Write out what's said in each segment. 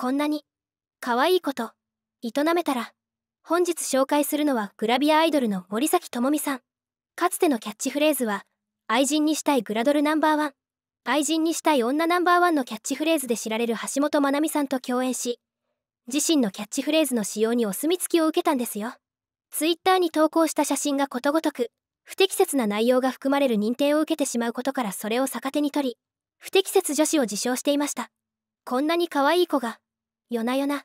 こんなに可愛いこと営めたら本日紹介するのはグラビアアイドルの森崎智美さんかつてのキャッチフレーズは「愛人にしたいグラドルナンバーワン」「愛人にしたい女ナンバーワン」のキャッチフレーズで知られる橋本真奈美さんと共演し自身のキャッチフレーズの使用にお墨付きを受けたんですよツイッターに投稿した写真がことごとく不適切な内容が含まれる認定を受けてしまうことからそれを逆手に取り不適切女子を自称していましたこんなに可愛い子が夜な夜な、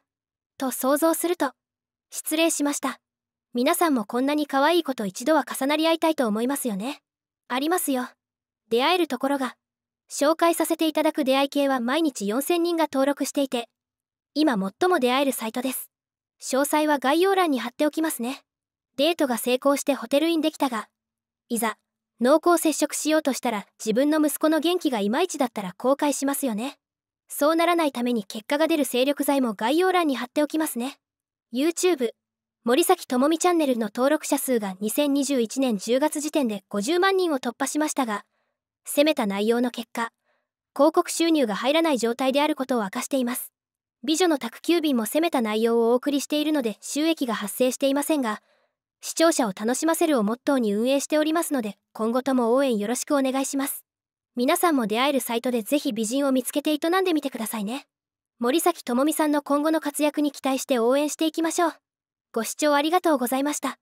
と想像すると、失礼しました。皆さんもこんなに可愛い子と一度は重なり合いたいと思いますよね。ありますよ。出会えるところが、紹介させていただく出会い系は毎日4000人が登録していて、今最も出会えるサイトです。詳細は概要欄に貼っておきますね。デートが成功してホテルインできたが、いざ、濃厚接触しようとしたら自分の息子の元気がいまいちだったら後悔しますよね。そうならないために結果が出る精力剤も概要欄に貼っておきますね。YouTube、森崎智美チャンネルの登録者数が2021年10月時点で50万人を突破しましたが、攻めた内容の結果、広告収入が入らない状態であることを明かしています。美女の宅急便も攻めた内容をお送りしているので収益が発生していませんが、視聴者を楽しませるをモットーに運営しておりますので、今後とも応援よろしくお願いします。皆さんも出会えるサイトでぜひ美人を見つけて営んでみてくださいね森崎智美さんの今後の活躍に期待して応援していきましょうご視聴ありがとうございました